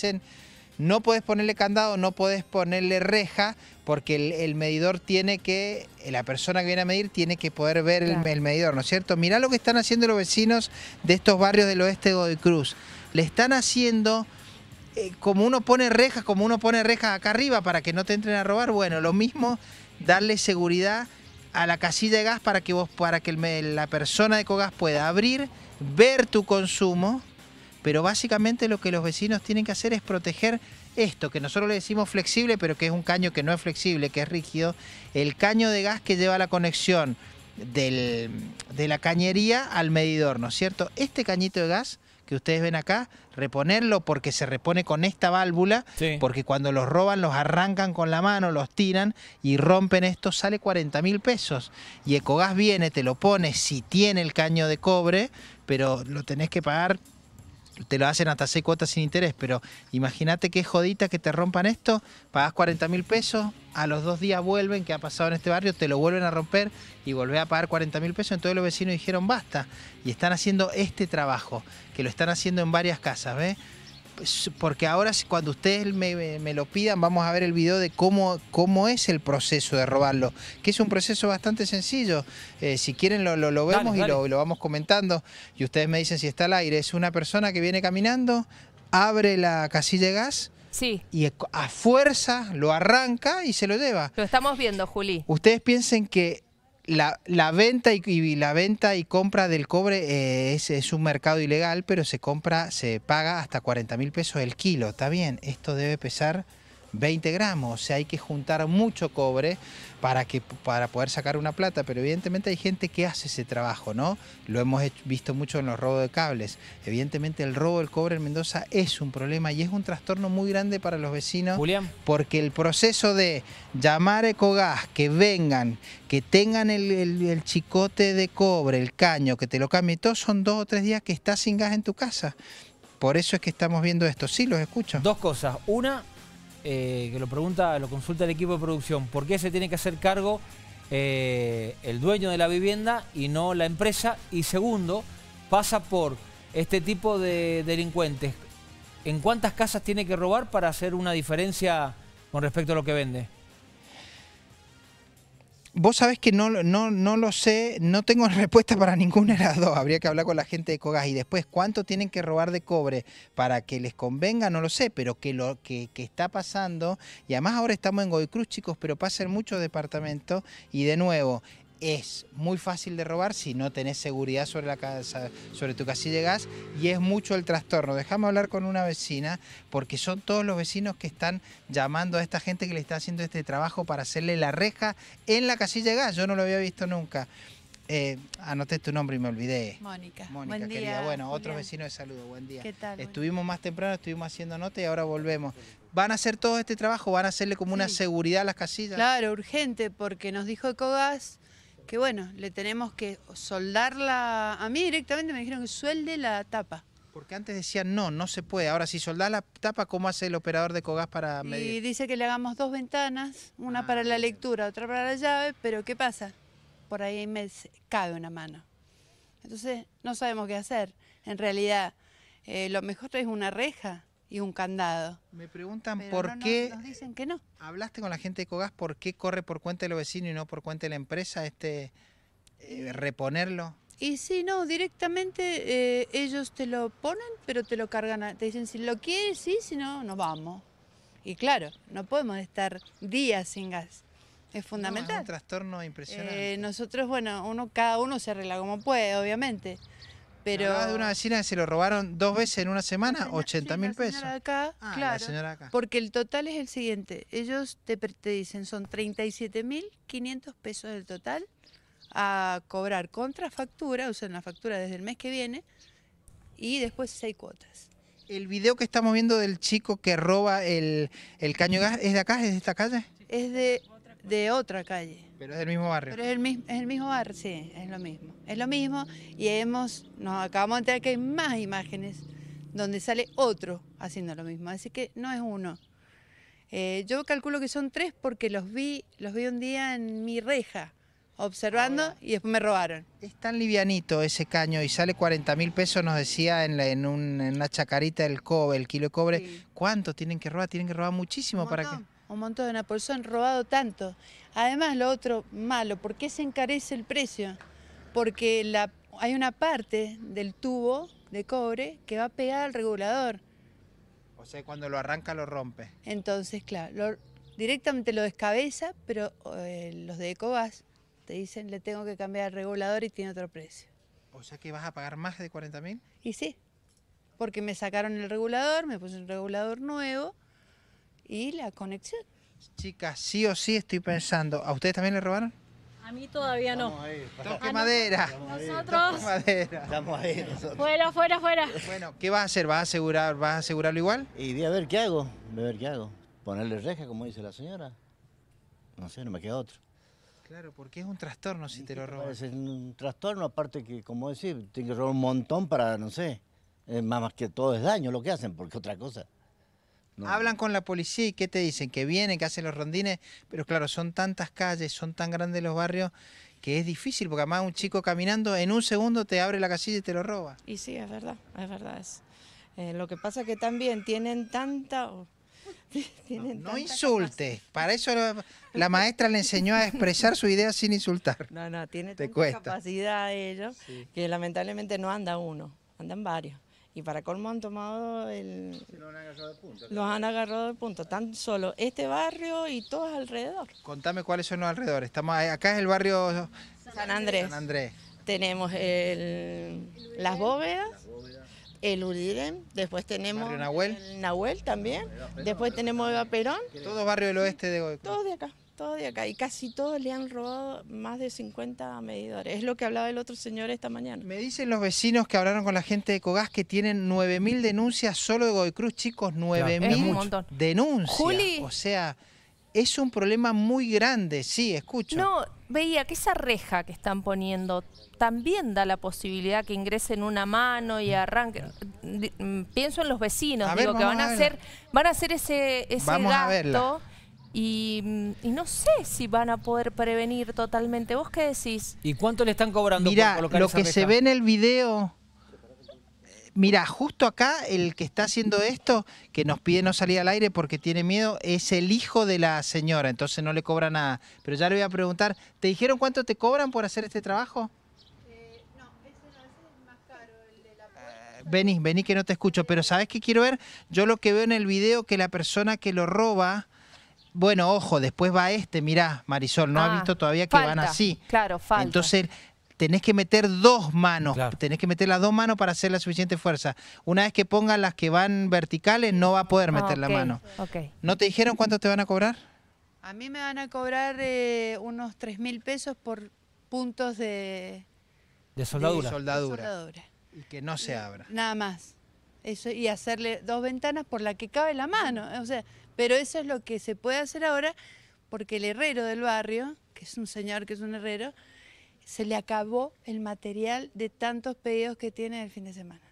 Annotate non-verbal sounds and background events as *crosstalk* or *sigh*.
dicen no puedes ponerle candado, no puedes ponerle reja, porque el, medidor tiene que, la persona que viene a medir tiene que poder ver el, medidor, ¿no es cierto? Mirá lo que están haciendo los vecinos de estos barrios del oeste de Godoy Cruz. Le están haciendo, eh, como uno pone rejas, como uno pone rejas acá arriba para que no te entren a robar, bueno, lo mismo, darle seguridad a la casilla de gas para que vos, para que la persona de Cogas pueda abrir, ver tu consumo pero básicamente lo que los vecinos tienen que hacer es proteger esto, que nosotros le decimos flexible, pero que es un caño que no es flexible, que es rígido, el caño de gas que lleva la conexión de la cañería al medidor, ¿no es cierto? Este cañito de gas que ustedes ven acá, reponerlo porque se repone con esta válvula, porque cuando los roban los arrancan con la mano, los tiran y rompen esto, sale 40 mil pesos. Y Ecogas viene, te lo pone si tiene el caño de cobre, pero lo tenés que pagar te lo hacen hasta seis cuotas sin interés, pero imagínate qué jodita que te rompan esto, pagas 40 mil pesos, a los dos días vuelven, que ha pasado en este barrio, te lo vuelven a romper y volvés a pagar 40 mil pesos, entonces los vecinos dijeron basta, y están haciendo este trabajo, que lo están haciendo en varias casas, ¿ves? Pues, porque ahora cuando ustedes me, lo pidan vamos a ver el video de cómo, cómo es el proceso de robarlo, que es un proceso bastante sencillo. Eh, si quieren lo, vemos y, Lo, lo vamos comentando y ustedes me dicen si está al aire. Es una persona que viene caminando, abre la casilla de gas. Sí. Y a fuerza lo arranca y se lo lleva. Lo estamos viendo, Juli. Ustedes piensen que la, la, venta y, la venta y compra del cobre eh, es, es, un mercado ilegal, pero se compra, se paga hasta 40 mil pesos el kilo. Está bien, esto debe pesar 20 gramos, o sea, hay que juntar mucho cobre para, que, para poder sacar una plata, pero evidentemente hay gente que hace ese trabajo, ¿no? Lo hemos visto mucho en los robos de cables. Evidentemente el robo del cobre en Mendoza es un problema y es un trastorno muy grande para los vecinos, Julián. porque el proceso de llamar a Ecogas, que vengan, que tengan el, el chicote de cobre, el caño, que te lo cambie, todo son dos o tres días que estás sin gas en tu casa. Por eso es que estamos viendo esto. Sí, los escucho. Dos cosas. Una, eh, que lo pregunta, lo consulta el equipo de producción, ¿por qué se tiene que hacer cargo eh, el dueño de la vivienda y no la empresa? Y segundo, pasa por este tipo de delincuentes. ¿En cuántas casas tiene que robar para hacer una diferencia con respecto a lo que vende? Vos sabés que no, no, no lo sé, no tengo *laughs* respuesta para ningún de Habría que hablar con la gente de Cogas y después cuánto tienen que robar de cobre para que les convenga, no lo sé, pero que lo que, que está pasando, y además ahora estamos en Cruz chicos, pero pasa en muchos departamentos, y de nuevo, es muy fácil de robar si no tenés seguridad sobre, la casa, sobre tu casilla de gas y es mucho el trastorno. Dejame hablar con una vecina porque son todos los vecinos que están llamando a esta gente que le está haciendo este trabajo para hacerle la reja en la casilla de gas. Yo no lo había visto nunca. Eh, anoté tu nombre y me olvidé. Mónica. Mónica, querida. bueno, otros vecinos de saludo. Buen día. ¿Qué tal? Estuvimos más temprano, estuvimos haciendo nota y ahora volvemos. ¿Van a hacer todo este trabajo? ¿Van a hacerle como una seguridad a las casillas? Claro, urgente, porque nos dijo Ecogas que bueno, le tenemos que soldarla, a mí directamente me dijeron que suelde la tapa. Porque antes decían, no, no se puede. Ahora, si solda la tapa, ¿cómo hace el operador de Cogas para medir? Y dice que le hagamos dos ventanas, una ah, para la lectura, otra para la llave, pero ¿qué pasa? Por ahí me cabe una mano. Entonces, no sabemos qué hacer. En realidad, eh, lo mejor es una reja, y un candado. Me preguntan por qué. dicen que no. ¿Hablaste con la gente de Cogas por qué corre por cuenta de los vecinos y no por cuenta de la empresa este eh, reponerlo? Y sí, no, directamente eh, ellos te lo ponen, pero te lo cargan, te dicen si lo quieres, sí, si no, nos vamos. Y claro, no podemos estar días sin gas. Es fundamental. es un trastorno impresionante. Eh, nosotros, bueno, uno, cada uno se arregla como puede, obviamente. Pero... de una vecina se lo robaron dos veces en una semana, 80 mil pesos. Acá, ah, claro, acá. Porque el total es el siguiente. Ellos te, dicen son 37 mil 500 pesos del total a cobrar contra factura, usan la factura desde el mes que viene, y después seis cuotas. El video que estamos viendo del chico que roba el, el caño de gas, ¿es de acá? ¿Es de esta calle? Es de, de otra calle. Pero es del mismo barrio. Pero es el, mismo, es el mismo barrio, sí, es lo mismo. Es lo mismo y hemos, nos acabamos de enterar que hay más imágenes donde sale otro haciendo lo mismo, así que no es uno. Eh, yo calculo que son tres porque los vi, los vi un día en mi reja observando y después me robaron. Es tan livianito ese caño y sale 40 mil pesos, nos decía en, la, una chacarita del cobre, el kilo de cobre. ¿Cuánto tienen que robar? Tienen que robar muchísimo para que... Un montón, de por eso robado tanto. Además, lo otro malo, ¿por qué se encarece el precio? Porque hay una parte del tubo de cobre que va pegada al regulador. O sea, cuando lo arranca lo rompe. Entonces, claro, directamente lo descabeza, pero eh, los de cobas. Te dicen, le tengo que cambiar el regulador y tiene otro precio. O sea que vas a pagar más de 40 mil. Y sí, porque me sacaron el regulador, me puse un regulador nuevo y la conexión. Chicas, sí o sí estoy pensando, ¿a ustedes también le robaron? A mí todavía no. Vamos madera. Nosotros. Estamos ahí Fuera, fuera, fuera. Bueno, ¿qué vas a hacer? ¿Vas a asegurar, vas a asegurarlo igual? Y voy a ver qué hago, voy a ver qué hago. Ponerle reja, como dice la señora. No sé, no me queda otro. Claro, porque es un trastorno si te lo roban. Es un trastorno, aparte que, como decir, tiene que robar un montón para, no sé, más que todo es daño lo que hacen, porque otra cosa. Hablan con la policía y ¿qué te dicen? Que vienen, que hacen los rondines, pero claro, son tantas calles, son tan grandes los barrios que es difícil, porque además un chico caminando en un segundo te abre la casilla y te lo roba. Y sí, es verdad, es verdad. Es, eh, lo que pasa es que también tienen tanta *laughs* no insulte. Para eso la, maestra le enseñó a expresar su idea sin insultar. No, no, tiene Te tanta capacidad ellos que lamentablemente no anda uno, andan varios. Y para colmo han tomado el... los han agarrado de punto. punto, tan solo este barrio y todos alrededor. Contame cuáles son los alrededores. Estamos, acá es el barrio... San Andrés. San Andrés. Tenemos el, las bóvedas, el Udirem, después tenemos Nahuel. el Nahuel también, después tenemos Eva Perón. Todo barrio del oeste de Todos de acá, todo de acá. Y casi todos le han robado más de 50 medidores. Es lo que hablaba el otro señor esta mañana. Me dicen los vecinos que hablaron con la gente de Cogas que tienen 9.000 denuncias solo de Cruz, chicos, 9.000 denuncias. O sea es un problema muy grande, sí, escucho. No, veía que esa reja que están poniendo también da la posibilidad que ingresen una mano y mm. arranquen. Mm, pienso en los vecinos, digo, que van a, hacer, van a hacer ese, ese gasto. Mm, y, no sé si van a poder prevenir totalmente. ¿Vos qué decís? ¿Y cuánto le están cobrando mira lo que se ve en el video Mira, justo acá el que está haciendo esto, que nos pide no salir al aire porque tiene miedo, es el hijo de la señora, entonces no le cobra nada. Pero ya le voy a preguntar, ¿te dijeron cuánto te cobran por hacer este trabajo? Eh, no, ese es más caro, el de la ah, vení, vení que no te escucho, pero ¿sabes qué quiero ver? Yo lo que veo en el video que la persona que lo roba, bueno, ojo, después va este, mirá, Marisol, no ha ah, visto todavía que van así. Claro, falta. Entonces tenés que meter dos manos, tenés que meter las dos manos para hacer la suficiente fuerza. Una vez que pongan las que van verticales, no va a poder meter la mano. ¿No te dijeron cuánto te van a cobrar? A mí me van a cobrar eh, unos 3 mil pesos por puntos de, soldadura. Y que no se abra. Nada más. Eso, y hacerle dos ventanas por la que cabe la mano. O sea, pero eso es lo que se puede hacer ahora porque el herrero del barrio, que es un señor que es un herrero, se le acabó el material de tantos pedidos que tiene el fin de semana.